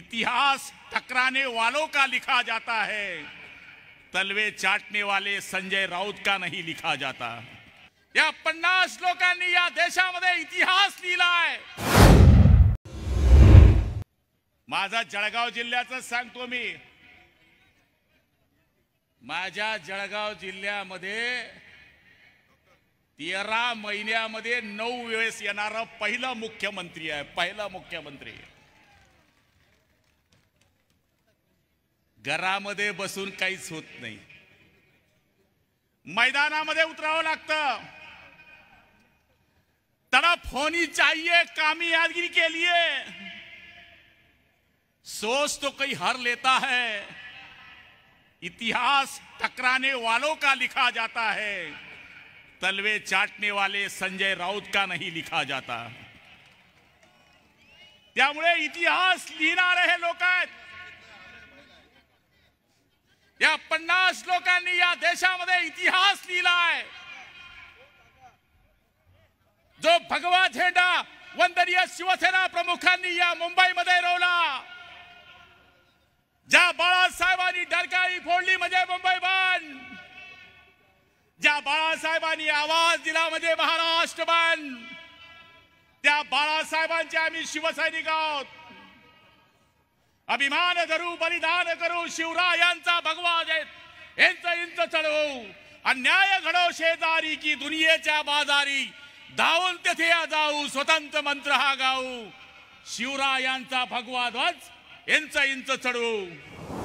इतिहास टकराने वालों का लिखा जाता है तलवे चाटने वाले संजय राऊत का नाही लिखा जाता या पन्नास लोकांनी या देशामध्ये इतिहास लिहिलाय माझा जळगाव जिल्ह्याच सांगतो मी माझ्या जळगाव जिल्ह्यामध्ये तेरा महिन्यामध्ये नऊ वेळेस येणार पहिला मुख्यमंत्री आहे पहिला मुख्यमंत्री घरामध्ये बसून काहीच होत नाही मैदानामध्ये उतरावं लागतं तड़प होनी चाहिए कामयाबी के लिए सोच तो कई हर लेता है इतिहास टकराने वालों का लिखा जाता है तलवे चाटने वाले संजय राऊत का नहीं लिखा जाता त्यामुळे इतिहास लिहिणारे हे लोक आहेत या पन्नास लोकांनी या देशामध्ये इतिहास लिहिला आहे जो भगवा झेंडा वंदनीय शिवसेना प्रमुखांनी या मुंबईमध्ये रोवला ज्या बाळासाहेबांनी डरकाळी फोडली म्हणजे मुंबई बन ज्या बाळासाहेबांनी आवाज दिला म्हणजे महाराष्ट्र बन त्या बाळासाहेबांचे आम्ही शिवसैनिक आहोत अभिमान करू बलिदान करू शिवरायांचा भगवा देत यांच इंच चढवू अन्याय घडो शेजारी की दुनियेच्या बाजारी धावून तेथे जाऊ स्वतंत्र मंत्र हा गाऊ शिवरायांचा भगवा ध्वज यांच इंच चढवू